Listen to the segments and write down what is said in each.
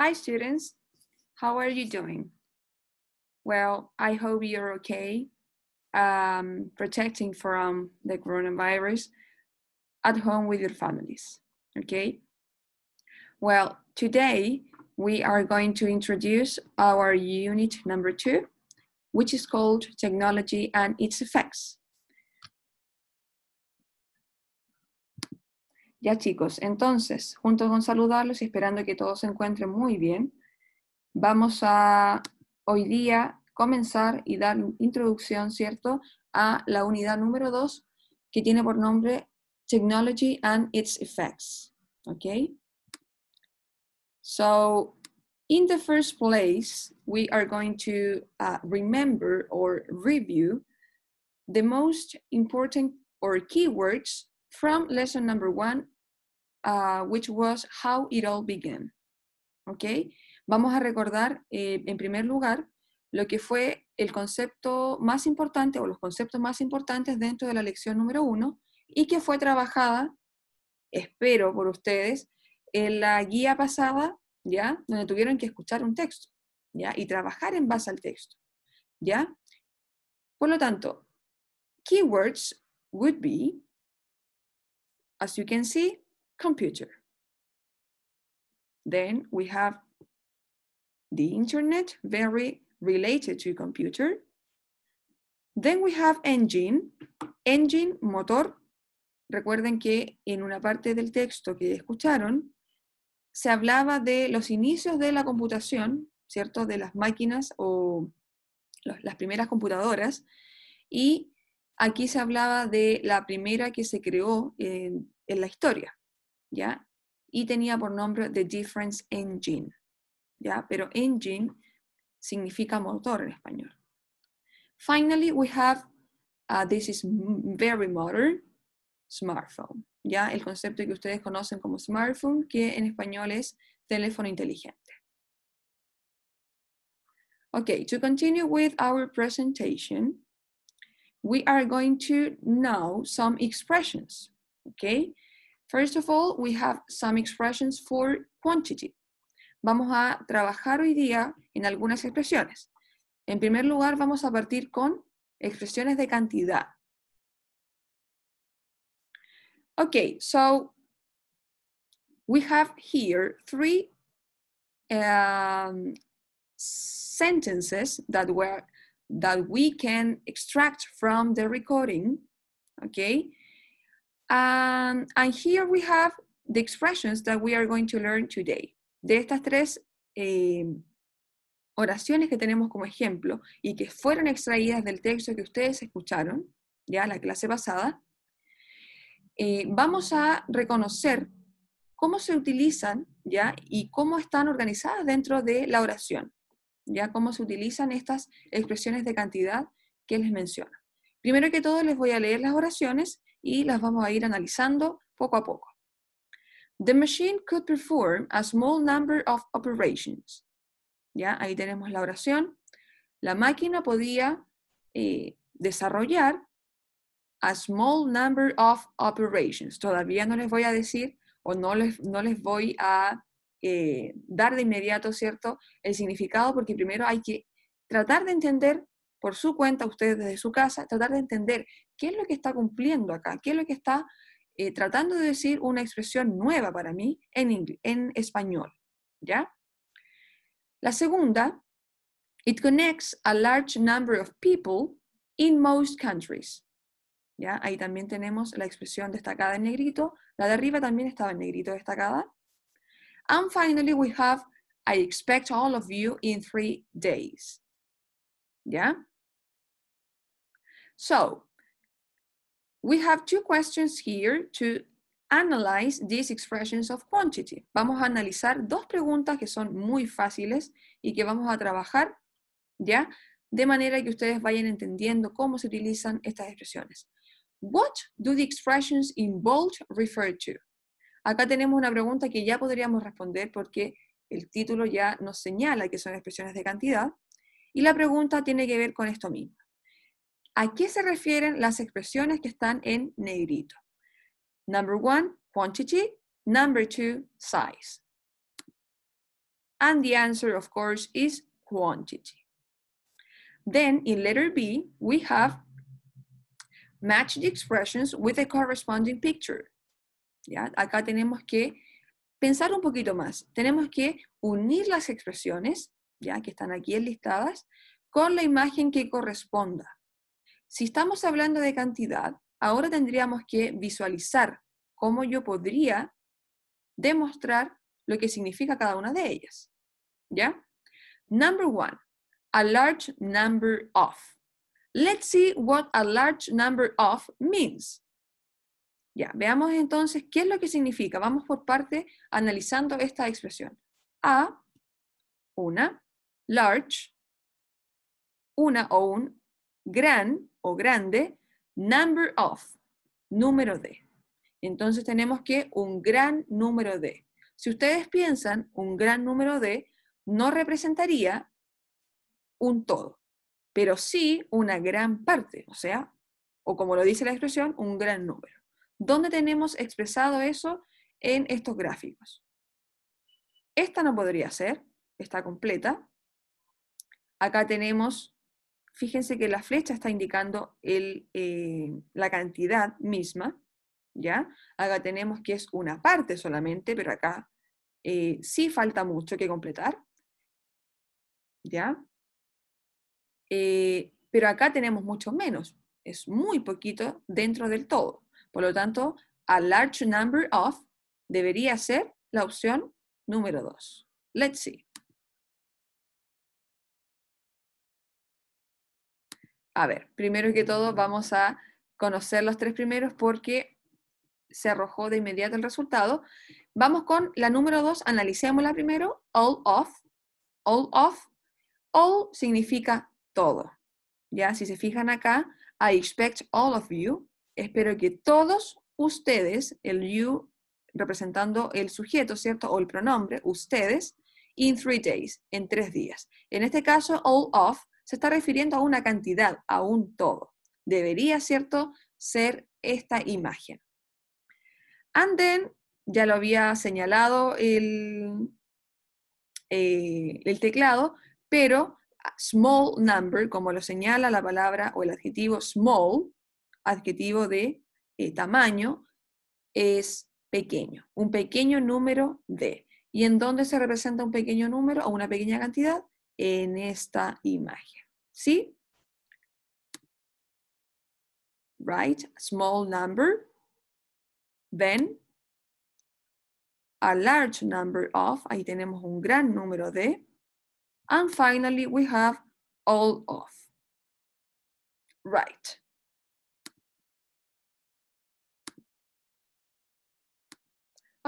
Hi students, how are you doing? Well, I hope you're okay, um, protecting from the coronavirus at home with your families, okay? Well, today we are going to introduce our unit number two, which is called Technology and its Effects. Ya chicos, entonces, junto con saludarlos y esperando que todos se encuentren muy bien, vamos a hoy día comenzar y dar introducción, ¿cierto?, a la unidad número dos que tiene por nombre Technology and its Effects. ¿Ok? So, in the first place, we are going to uh, remember or review the most important or keywords from lesson number one, uh, which was how it all began. ¿Ok? Vamos a recordar, eh, en primer lugar, lo que fue el concepto más importante o los conceptos más importantes dentro de la lección número uno y que fue trabajada, espero por ustedes, en la guía pasada, ¿ya? Donde tuvieron que escuchar un texto, ¿ya? Y trabajar en base al texto, ¿ya? Por lo tanto, keywords would be as you can see, computer. Then we have the internet, very related to computer. Then we have engine, engine, motor. Recuerden que en una parte del texto que escucharon se hablaba de los inicios de la computación, ¿cierto? De las máquinas o las primeras computadoras y aquí se hablaba de la primera que se creó en, la historia, ¿ya? Y tenía por nombre The Difference Engine, ¿ya? Pero engine significa motor en español. Finally, we have, uh, this is very modern, smartphone, ¿ya? El concepto que ustedes conocen como smartphone, que en español es teléfono inteligente. Okay, to continue with our presentation, we are going to know some expressions, okay? First of all, we have some expressions for quantity. Vamos a trabajar hoy día en algunas expresiones. En primer lugar, vamos a partir con expresiones de cantidad. Okay, so we have here three um, sentences that were that we can extract from the recording, okay? Um, and here we have the expressions that we are going to learn today. De estas tres em, oraciones que tenemos como ejemplo y que fueron extraídas del texto que ustedes escucharon, ya la clase pasada, eh, vamos a reconocer cómo se utilizan ya y cómo están organizadas dentro de la oración ya cómo se utilizan estas expresiones de cantidad que les menciono. Primero que todo les voy a leer las oraciones y las vamos a ir analizando poco a poco. The machine could perform a small number of operations. Ya, ahí tenemos la oración. La máquina podía eh, desarrollar a small number of operations. Todavía no les voy a decir o no no les voy a eh, dar de inmediato, ¿cierto?, el significado, porque primero hay que tratar de entender por su cuenta, ustedes desde su casa, tratar de entender qué es lo que está cumpliendo acá, qué es lo que está eh, tratando de decir una expresión nueva para mí en, en español, ¿ya? La segunda, it connects a large number of people in most countries. ¿Ya? Ahí también tenemos la expresión destacada en negrito. La de arriba también estaba en negrito destacada. And finally, we have, I expect all of you in three days. Yeah? So, we have two questions here to analyze these expressions of quantity. Vamos a analizar dos preguntas que son muy fáciles y que vamos a trabajar, ¿ya? De manera que ustedes vayan entendiendo cómo se utilizan estas expresiones. What do the expressions in bold refer to? Acá tenemos una pregunta que ya podríamos responder porque el título ya nos señala que son expresiones de cantidad. Y la pregunta tiene que ver con esto mismo. ¿A qué se refieren las expresiones que están en negrito? Number one, quantity. Number two, size. And the answer, of course, is quantity. Then in letter B, we have match the expressions with the corresponding picture. Acá tenemos que pensar un poquito más. Tenemos que unir las expresiones, ya que están aquí enlistadas, con la imagen que corresponda. Si estamos hablando de cantidad, ahora tendríamos que visualizar cómo yo podría demostrar lo que significa cada una de ellas. ¿Ya? Number one, a large number of. Let's see what a large number of means. Ya, veamos entonces qué es lo que significa. Vamos por parte analizando esta expresión. A, una, large, una o un, gran o grande, number of, número de. Entonces tenemos que un gran número de. Si ustedes piensan, un gran número de no representaría un todo, pero sí una gran parte, o sea, o como lo dice la expresión, un gran número. ¿Dónde tenemos expresado eso en estos gráficos? Esta no podría ser, está completa. Acá tenemos, fíjense que la flecha está indicando eh, la cantidad misma, ¿ya? Acá tenemos que es una parte solamente, pero acá eh, sí falta mucho que completar, ¿ya? Eh, pero acá tenemos mucho menos, es muy poquito dentro del todo. Por lo tanto, a large number of debería ser la opción número 2. Let's see. A ver, primero que todo vamos a conocer los tres primeros porque se arrojó de inmediato el resultado. Vamos con la número 2, analicémosla primero. All of, all of, all significa todo. Ya, si se fijan acá, I expect all of you, espero que todos ustedes, el you representando el sujeto, ¿cierto? O el pronombre, ustedes, in three days, en tres días. En este caso, all of se está refiriendo a una cantidad, a un todo. Debería, ¿cierto?, ser esta imagen. And then, ya lo había señalado el, eh, el teclado, pero small number, como lo señala la palabra o el adjetivo small, adjetivo de eh, tamaño es pequeño, un pequeño número de. ¿Y en dónde se representa un pequeño número o una pequeña cantidad? En esta imagen. ¿Sí? Right? Small number. Then, a large number of. Ahí tenemos un gran número de. And finally, we have all of. Right.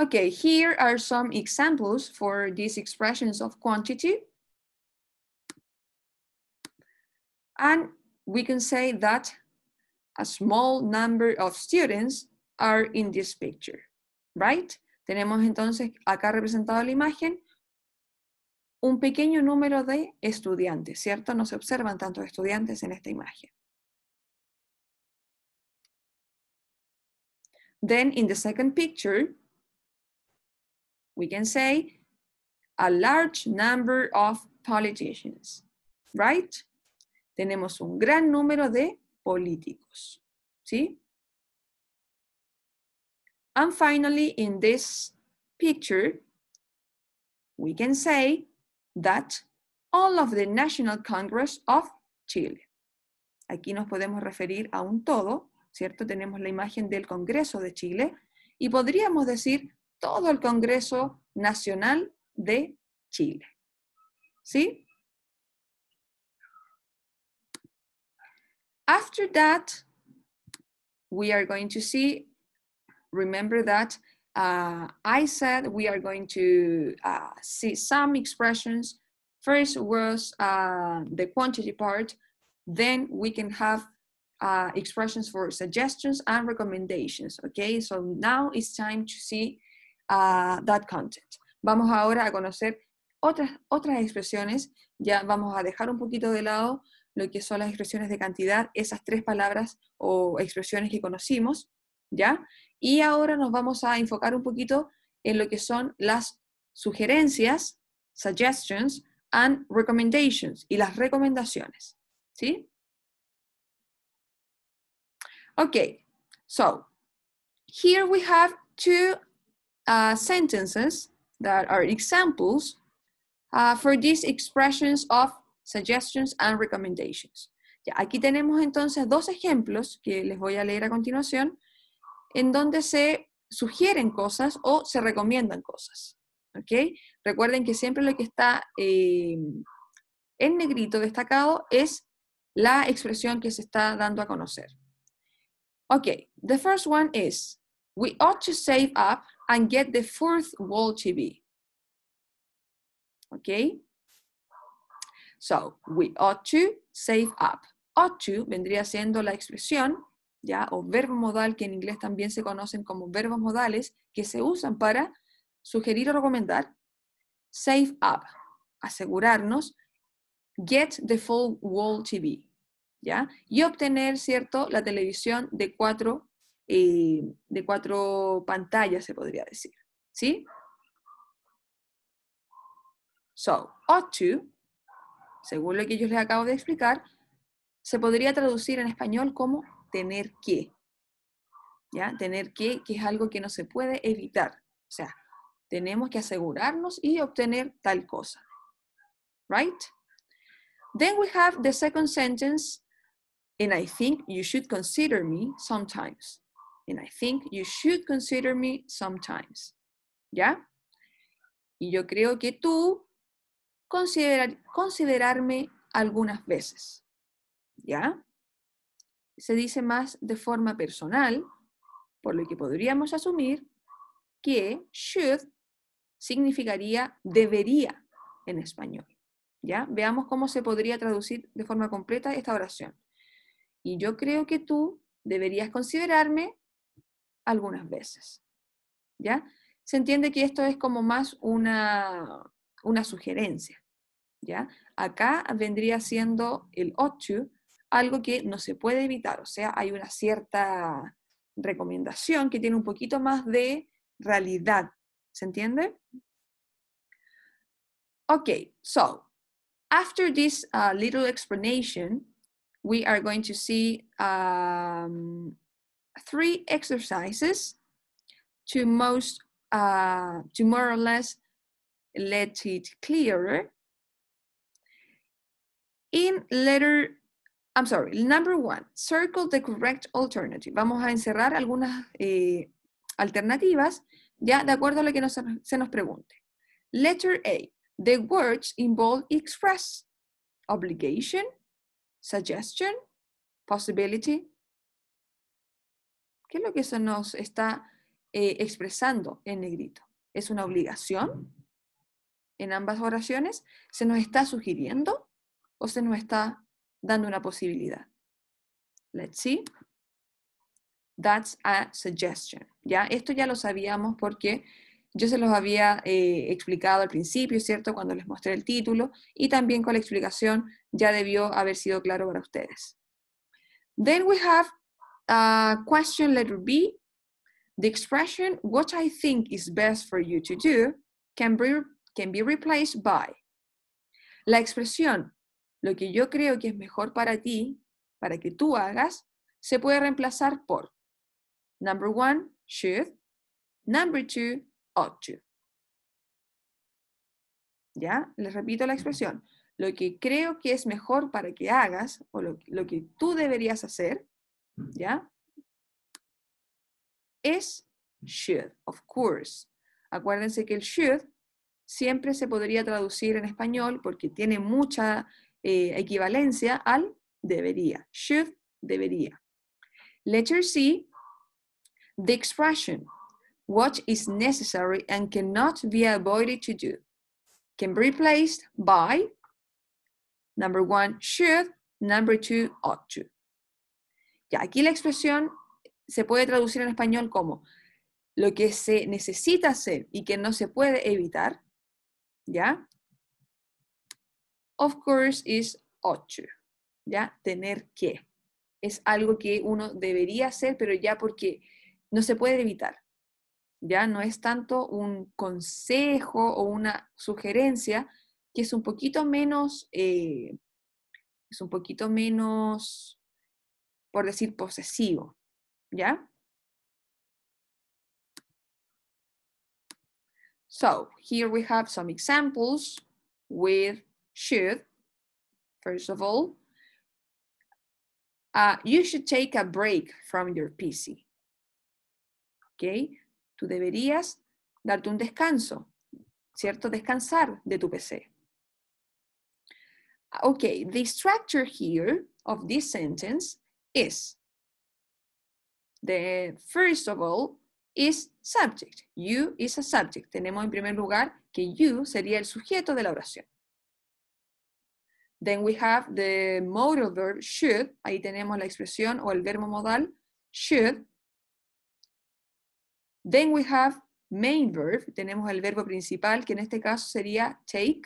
Okay, here are some examples for these expressions of quantity. And we can say that a small number of students are in this picture, right? Tenemos entonces acá representado la imagen un pequeño número de estudiantes, ¿cierto? No se observan tantos estudiantes en esta imagen. Then in the second picture, we can say a large number of politicians, right? Tenemos un gran número de políticos, ¿sí? And finally, in this picture, we can say that all of the National Congress of Chile. Aquí nos podemos referir a un todo, ¿cierto? Tenemos la imagen del Congreso de Chile y podríamos decir todo el Congreso Nacional de Chile. ¿Sí? After that, we are going to see, remember that uh, I said we are going to uh, see some expressions. First was uh, the quantity part, then we can have uh, expressions for suggestions and recommendations, okay? So now it's time to see a that content. Vamos ahora a conocer otras, otras expresiones, ya vamos a dejar un poquito de lado lo que son las expresiones de cantidad, esas tres palabras o expresiones que conocimos, ¿ya? Y ahora nos vamos a enfocar un poquito en lo que son las sugerencias, suggestions, and recommendations, y las recomendaciones, ¿sí? Ok, so, here we have two Uh, sentences that are examples uh, for these expressions of suggestions and recommendations. aquí tenemos entonces dos ejemplos que les voy a leer a continuación, en donde se sugieren cosas o se recomiendan cosas. Okay. Recuerden que siempre lo que está em, en negrito destacado es la expresión que se está dando a conocer. Ok, the first one is, we ought to save up and get the fourth wall TV. Okay? So, we ought to save up. Ought to vendría siendo la expresión, ya, o verbo modal, que en inglés también se conocen como verbos modales, que se usan para sugerir o recomendar. Save up, asegurarnos. Get the full wall TV, ¿ya? Y obtener, ¿cierto?, la televisión de cuatro. Eh, de cuatro pantallas, se podría decir. ¿Sí? So, ought to, según lo que yo les acabo de explicar, se podría traducir en español como tener que. ¿Ya? Tener que, que es algo que no se puede evitar. O sea, tenemos que asegurarnos y obtener tal cosa. Right? Then we have the second sentence, and I think you should consider me sometimes. And I think you should consider me sometimes. ¿Ya? Y yo creo que tú considerar, considerarme algunas veces. ¿Ya? Se dice más de forma personal, por lo que podríamos asumir que should significaría debería en español. ¿Ya? Veamos cómo se podría traducir de forma completa esta oración. Y yo creo que tú deberías considerarme algunas veces. ¿Ya? Se entiende que esto es como más una, una sugerencia. ¿Ya? Acá vendría siendo el ocho algo que no se puede evitar, o sea, hay una cierta recomendación que tiene un poquito más de realidad, ¿se entiende? ok so after this uh, little explanation, we are going to see um, three exercises to most uh, to more or less let it clearer. In letter, I'm sorry, number one, circle the correct alternative. Vamos a encerrar algunas eh, alternativas ya de acuerdo a lo que nos, se nos pregunte. Letter A, the words involve express obligation, suggestion, possibility, ¿Qué es lo que se nos está eh, expresando en negrito? ¿Es una obligación en ambas oraciones? ¿Se nos está sugiriendo o se nos está dando una posibilidad? Let's see. That's a suggestion. ¿Ya? Esto ya lo sabíamos porque yo se los había eh, explicado al principio, ¿cierto? Cuando les mostré el título y también con la explicación ya debió haber sido claro para ustedes. Then we have question letter B, the expression, what I think is best for you to do, can be, can be replaced by. La expresión, lo que yo creo que es mejor para ti, para que tú hagas, se puede reemplazar por. Number one, should. Number two, ought to. ¿Ya? Les repito la expresión. Lo que creo que es mejor para que hagas, o lo que tú deberías hacer, ¿Ya? Es should, of course. Acuérdense que el should siempre se podría traducir en español porque tiene mucha eh, equivalencia al debería. Should, debería. Letter C, the expression, what is necessary and cannot be avoided to do, can be replaced by number one, should, number two, ought to. Ya, aquí la expresión se puede traducir en español como lo que se necesita hacer y que no se puede evitar, ¿ya? Of course is ought ¿ya? Tener que. Es algo que uno debería hacer, pero ya porque no se puede evitar, ¿ya? No es tanto un consejo o una sugerencia que es un poquito menos, eh, es un poquito menos por decir posesivo, ¿ya? So, here we have some examples with should. First of all, uh, you should take a break from your PC. Okay, Tú deberías darte un descanso, ¿cierto? Descansar de tu PC. Okay, the structure here of this sentence is. The first of all is subject. You is a subject. Tenemos en primer lugar que you sería el sujeto de la oración. Then we have the modal verb should. Ahí tenemos la expresión o el verbo modal should. Then we have main verb. Tenemos el verbo principal que en este caso sería take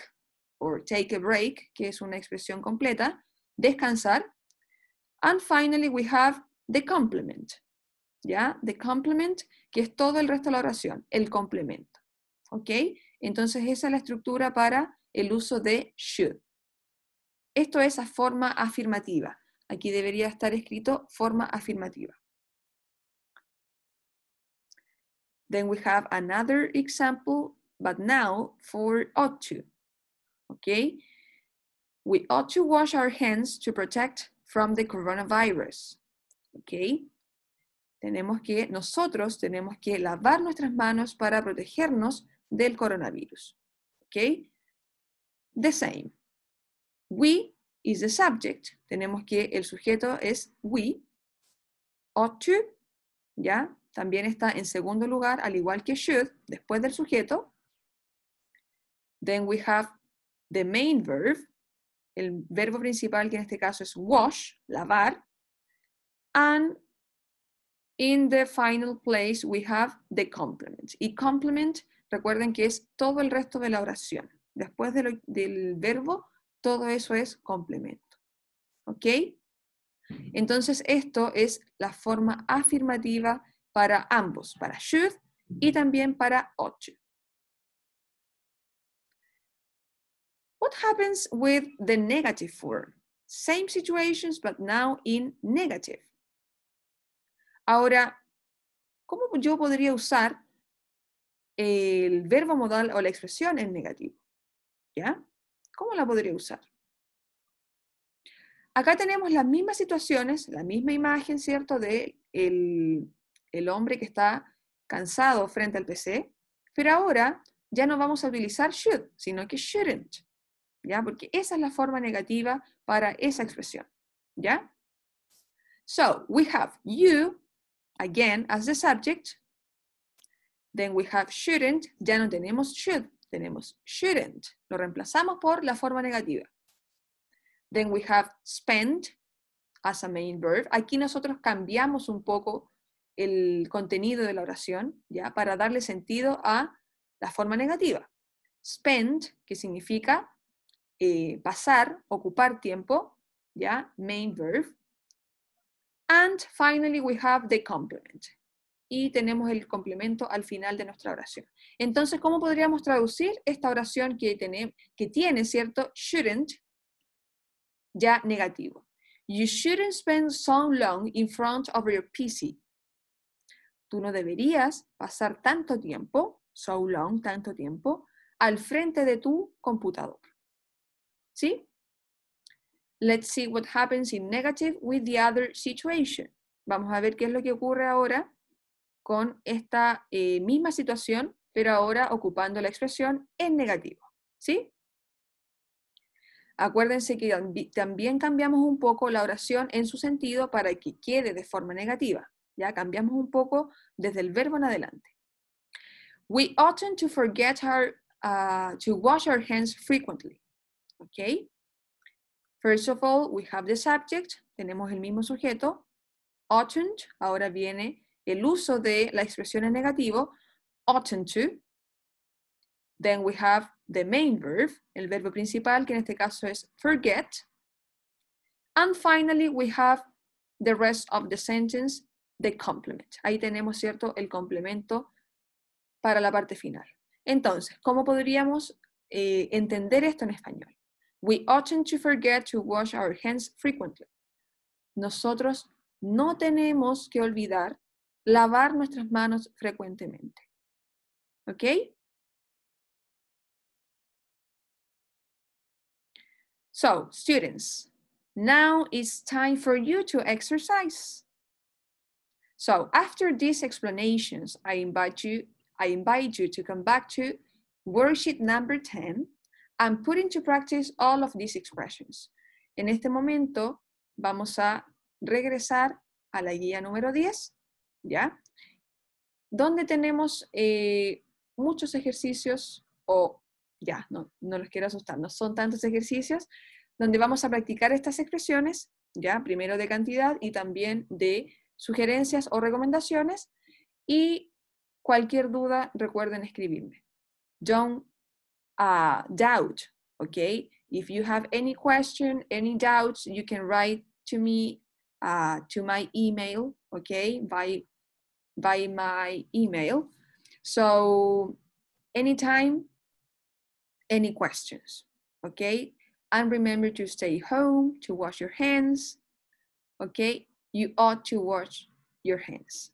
or take a break, que es una expresión completa. Descansar. And finally, we have the complement. ¿Ya? The complement, que es todo el resto de la oración, el complemento. ¿Ok? Entonces, esa es la estructura para el uso de should. Esto es a forma afirmativa. Aquí debería estar escrito forma afirmativa. Then we have another example, but now for ought to. Okay? We ought to wash our hands to protect from the coronavirus. ¿Ok? Tenemos que, nosotros tenemos que lavar nuestras manos para protegernos del coronavirus. ¿Ok? The same. We is the subject. Tenemos que el sujeto es we. Ought to, ¿ya? También está en segundo lugar, al igual que should, después del sujeto. Then we have the main verb, el verbo principal, que en este caso es wash, lavar, and in the final place we have the complement. Y complement, recuerden que es todo el resto de la oración. Después del verbo, todo eso es complemento. ¿Ok? Entonces, esto es la forma afirmativa para ambos, para should y también para ought. What happens with the negative form? Same situations, but now in negative. Ahora, ¿cómo yo podría usar el verbo modal o la expresión en negativo? ¿Ya? ¿Cómo la podría usar? Acá tenemos las mismas situaciones, la misma imagen, ¿cierto? De el, el hombre que está cansado frente al PC, pero ahora ya no vamos a utilizar should, sino que shouldn't. ¿ya? Porque esa es la forma negativa para esa expresión, ¿ya? So, we have you, again, as the subject. Then we have shouldn't. Ya no tenemos should, tenemos shouldn't. Lo reemplazamos por la forma negativa. Then we have spent as a main verb. Aquí nosotros cambiamos un poco el contenido de la oración, ¿ya? Para darle sentido a la forma negativa. Spend, que significa eh, pasar, ocupar tiempo, ¿ya? Main verb. And finally we have the complement. Y tenemos el complemento al final de nuestra oración. Entonces, ¿cómo podríamos traducir esta oración que tiene, que tiene ¿cierto? Shouldn't, ya negativo. You shouldn't spend so long in front of your PC. Tú no deberías pasar tanto tiempo, so long, tanto tiempo, al frente de tu computador. ¿Sí? Let's see what happens in negative with the other situation. Vamos a ver qué es lo que ocurre ahora con esta eh, misma situación, pero ahora ocupando la expresión en negativo. ¿Sí? Acuérdense que también cambiamos un poco la oración en su sentido para que quede de forma negativa. Ya cambiamos un poco desde el verbo en adelante. We ought to forget our, uh, to wash our hands frequently. ¿ok? First of all, we have the subject, tenemos el mismo sujeto. Oughtn't, ahora viene el uso de la expresión en negativo, oughtn't to. Then we have the main verb, el verbo principal, que en este caso es forget. And finally, we have the rest of the sentence, the complement. Ahí tenemos, ¿cierto?, el complemento para la parte final. Entonces, ¿cómo podríamos eh, entender esto en español? We oughtn't to forget to wash our hands frequently. Nosotros no tenemos que olvidar lavar nuestras manos frecuentemente. Okay. So, students, now it's time for you to exercise. So after these explanations, I invite you, I invite you to come back to worksheet number 10 I'm put into practice all of these expressions. En este momento vamos a regresar a la guía número 10, ¿ya? Donde tenemos eh, muchos ejercicios, o ya, no, no los quiero asustar, no son tantos ejercicios, donde vamos a practicar estas expresiones, ya, primero de cantidad y también de sugerencias o recomendaciones. Y cualquier duda, recuerden escribirme. John uh, doubt, okay? If you have any question, any doubts, you can write to me, uh, to my email, okay? By, by my email. So anytime, any questions, okay? And remember to stay home, to wash your hands, okay? You ought to wash your hands.